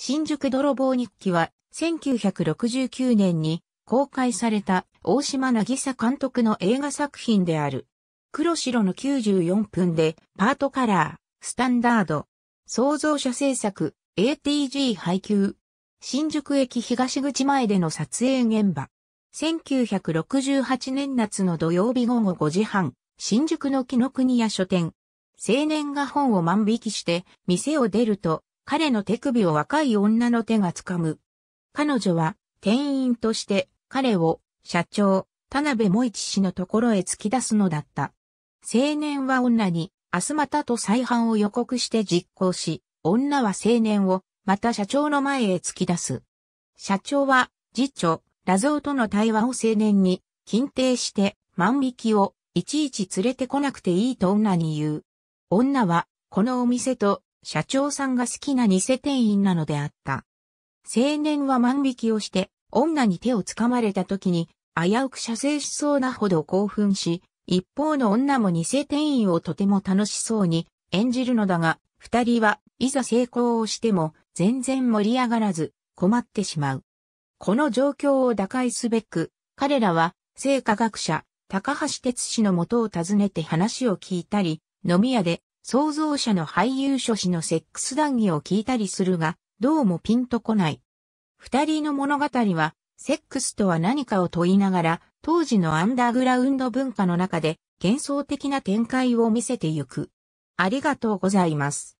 新宿泥棒日記は、1969年に公開された大島渚監督の映画作品である。黒白の94分で、パートカラー、スタンダード、創造者制作、ATG 配給、新宿駅東口前での撮影現場。1968年夏の土曜日午後5時半、新宿の木の国屋書店。青年が本を万引きして、店を出ると、彼の手首を若い女の手が掴む。彼女は店員として彼を社長、田辺萌一氏のところへ突き出すのだった。青年は女に明日またと再犯を予告して実行し、女は青年をまた社長の前へ突き出す。社長は次女、ラゾーとの対話を青年に禁定して万引きをいちいち連れてこなくていいと女に言う。女はこのお店と社長さんが好きな偽店員なのであった。青年は万引きをして、女に手をつかまれた時に、危うく射精しそうなほど興奮し、一方の女も偽店員をとても楽しそうに演じるのだが、二人はいざ成功をしても全然盛り上がらず困ってしまう。この状況を打開すべく、彼らは生科学者、高橋哲氏の元を訪ねて話を聞いたり、飲み屋で創造者の俳優諸子のセックス談義を聞いたりするが、どうもピンとこない。二人の物語は、セックスとは何かを問いながら、当時のアンダーグラウンド文化の中で、幻想的な展開を見せてゆく。ありがとうございます。